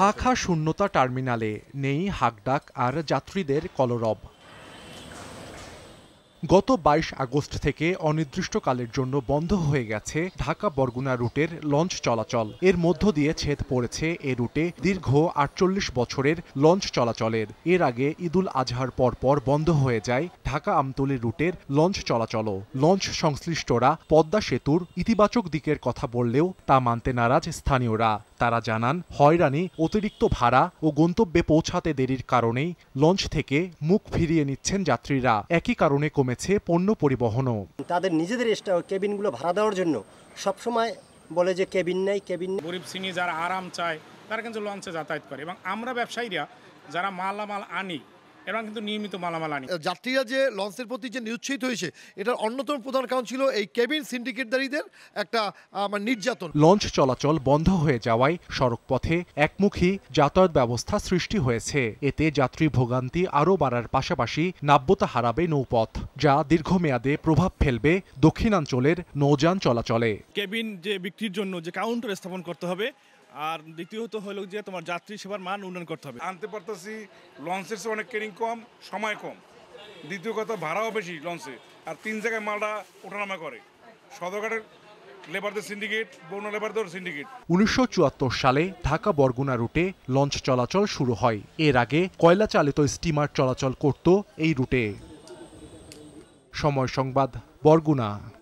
খা খা শূন্যতা টার্মিনালে নেই হাকডাক আর যাত্রীদের কলরব গত বাইশ আগস্ট থেকে অনির্দিষ্টকালের জন্য বন্ধ হয়ে গেছে ঢাকা বরগুনা রুটের লঞ্চ চলাচল এর মধ্য দিয়ে ছেদ পড়েছে এ রুটে দীর্ঘ আটচল্লিশ বছরের লঞ্চ চলাচলের এর আগে ঈদুল আজহার পরপর বন্ধ হয়ে যায় ঢাকা আমতলি রুটের লঞ্চ চলাচলও লঞ্চ সংশ্লিষ্টরা পদ্মা সেতুর ইতিবাচক দিকের কথা বললেও তা মানতে নারাজ স্থানীয়রা তারা জানান হয়রানি অতিরিক্ত ভাড়া ও গন্তব্যে পৌঁছাতে দেরির কারণেই লঞ্চ থেকে মুখ ফিরিয়ে নিচ্ছেন যাত্রীরা একই কারণে কমে কমেছে পণ্য পরিবহনও তাদের নিজেদের কেবিনগুলো ভাড়া দেওয়ার জন্য সবসময় বলে যে কেবিন নাই কেবিন গরিব শ্রেণী যারা আরাম চায় তারা কিন্তু লঞ্চে যাতায়াত করে এবং আমরা ব্যবসায়ীরা যারা মালামাল আনি এবং কিন্তু নিয়মিত মালামাল আনি যাত্রীরা যে লঞ্চের প্রতি যে নিরুৎসাহিত হয়েছে এটার অন্যতম প্রধান কারণ ছিল এই কেবিন সিন্ডিকেটদারীদের একটা মানে নির্যাতন লঞ্চ চলাচল বন্ধ হয়ে যাওয়ায় সড়কপথে একমুখী যাতায়াত ব্যবস্থা সৃষ্টি হয়েছে এতে যাত্রী ভোগান্তি আরও বাড়ার পাশাপাশি নাব্যতা হারাবে নৌপথ যা দীর্ঘমেয়াদে প্রভাব ফেলবে দক্ষিণাঞ্চলের নৌযান চলাচলে কেবিন যে বিক্রির জন্য যে কাউন্টার স্থাপন করতে হবে আর দ্বিতীয়ত হলো যে তোমার যাত্রী সেবার মান উন্নয়ন করতে হবে আনতে পারতেছি লঞ্চের অনেক কেরিং কম সময় কম দ্বিতীয় কথা ভাড়াও বেশি লঞ্চে আর তিন জায়গায় মালটা ওঠানামা করে সদরঘাটের লেবারদের সিন্ডিকেট বন্য লেবারদের সিন্ডিকেট উনিশশো সালে ঢাকা বরগুনা রুটে লঞ্চ চলাচল শুরু হয় এর আগে কয়লা চালিত স্টিমার চলাচল করত এই রুটে সময় সংবাদ বরগুনা